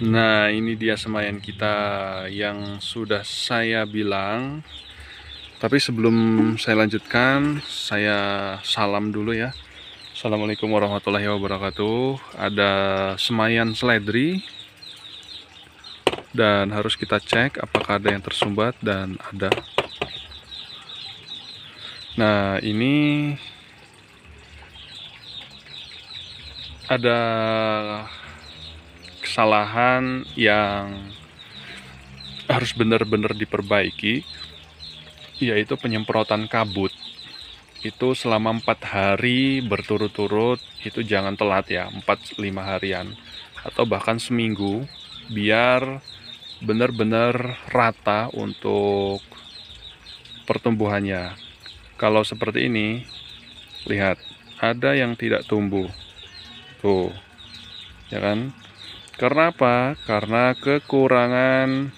Nah ini dia semayan kita yang sudah saya bilang Tapi sebelum saya lanjutkan saya salam dulu ya Assalamualaikum warahmatullahi wabarakatuh Ada semayan seledri Dan harus kita cek apakah ada yang tersumbat dan ada Nah ini Ada kesalahan yang harus benar-benar diperbaiki yaitu penyemprotan kabut itu selama empat hari berturut-turut itu jangan telat ya 4-5 harian atau bahkan seminggu biar benar-benar rata untuk pertumbuhannya kalau seperti ini lihat ada yang tidak tumbuh tuh ya kan karena apa? Karena kekurangan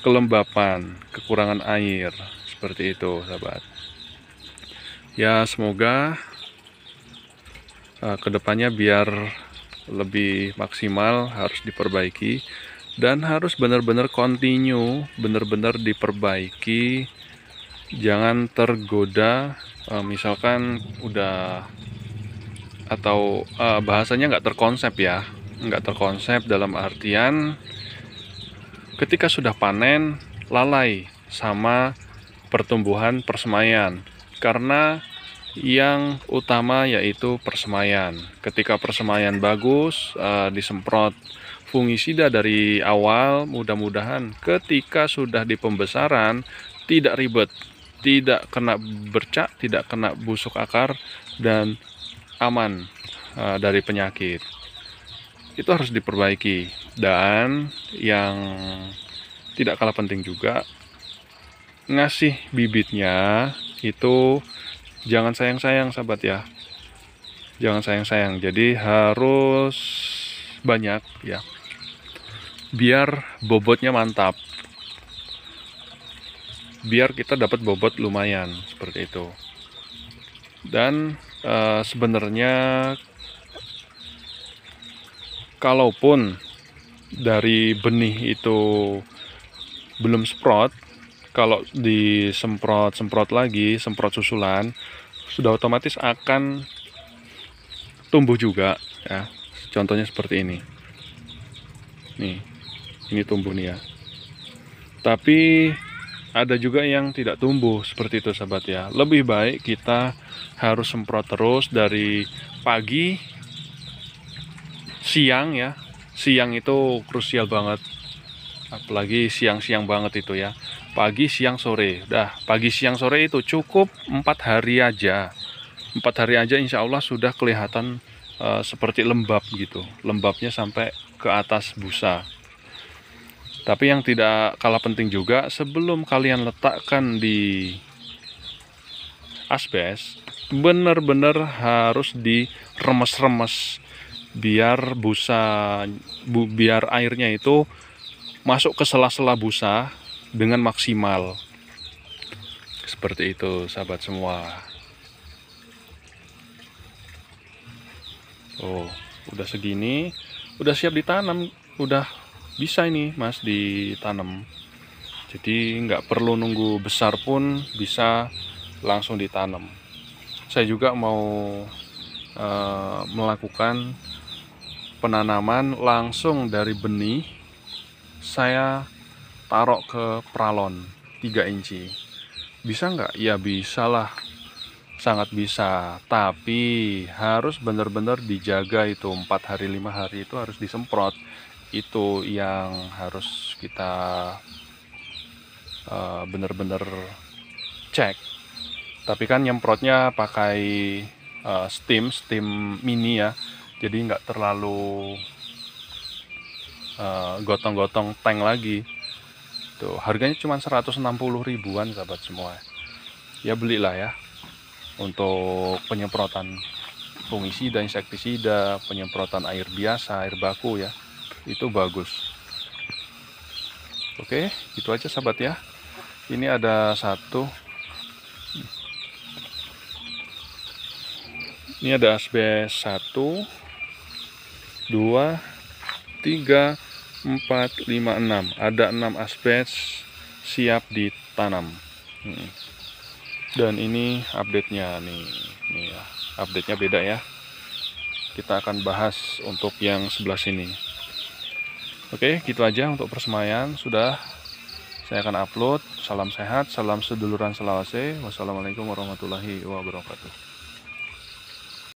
kelembapan, kekurangan air. Seperti itu, sahabat. Ya, semoga uh, eh, kedepannya biar lebih maksimal harus diperbaiki dan harus benar-benar continue, benar-benar diperbaiki. Jangan tergoda, uh, misalkan udah atau uh, bahasanya nggak terkonsep ya, nggak terkonsep dalam artian ketika sudah panen lalai sama pertumbuhan persemaian karena yang utama yaitu persemaian. Ketika persemaian bagus, eh, disemprot fungisida dari awal, mudah-mudahan ketika sudah di pembesaran tidak ribet, tidak kena bercak, tidak kena busuk akar dan aman eh, dari penyakit itu harus diperbaiki dan yang tidak kalah penting juga ngasih bibitnya itu jangan sayang-sayang sahabat ya jangan sayang-sayang jadi harus banyak ya biar bobotnya mantap biar kita dapat bobot lumayan seperti itu dan e, sebenarnya kalaupun dari benih itu belum semprot, kalau disemprot-semprot lagi, semprot susulan, sudah otomatis akan tumbuh juga ya. Contohnya seperti ini. Nih. Ini tumbuh nih ya. Tapi ada juga yang tidak tumbuh seperti itu sahabat ya. Lebih baik kita harus semprot terus dari pagi siang ya siang itu krusial banget apalagi siang-siang banget itu ya pagi siang sore dah pagi siang sore itu cukup empat hari aja empat hari aja insya Allah sudah kelihatan uh, seperti lembab gitu lembabnya sampai ke atas busa tapi yang tidak kalah penting juga sebelum kalian letakkan di asbes benar-benar harus diremes-remes biar busa bu, biar airnya itu masuk ke sela-sela busa dengan maksimal seperti itu sahabat semua oh udah segini udah siap ditanam udah bisa ini mas ditanam jadi nggak perlu nunggu besar pun bisa langsung ditanam saya juga mau uh, melakukan penanaman langsung dari benih saya taruh ke pralon 3 inci bisa nggak? ya bisa lah sangat bisa tapi harus benar-benar dijaga itu empat hari lima hari itu harus disemprot itu yang harus kita uh, benar-benar cek tapi kan nyemprotnya pakai uh, steam steam mini ya jadi nggak terlalu eh, gotong-gotong uh, tank lagi tuh harganya cuma 160 ribuan sahabat semua ya belilah ya untuk penyemprotan fungisida insektisida penyemprotan air biasa air baku ya itu bagus oke itu aja sahabat ya ini ada satu ini ada asbes satu. 2, 3, 4, 5, 6. Ada 6 asbes siap ditanam. Hmm. Dan ini update-nya nih. Nih ya. Update-nya beda ya. Kita akan bahas untuk yang sebelah sini. Oke, gitu aja untuk persemaian. Sudah saya akan upload. Salam sehat, salam seduluran selawase. Wassalamualaikum warahmatullahi wabarakatuh.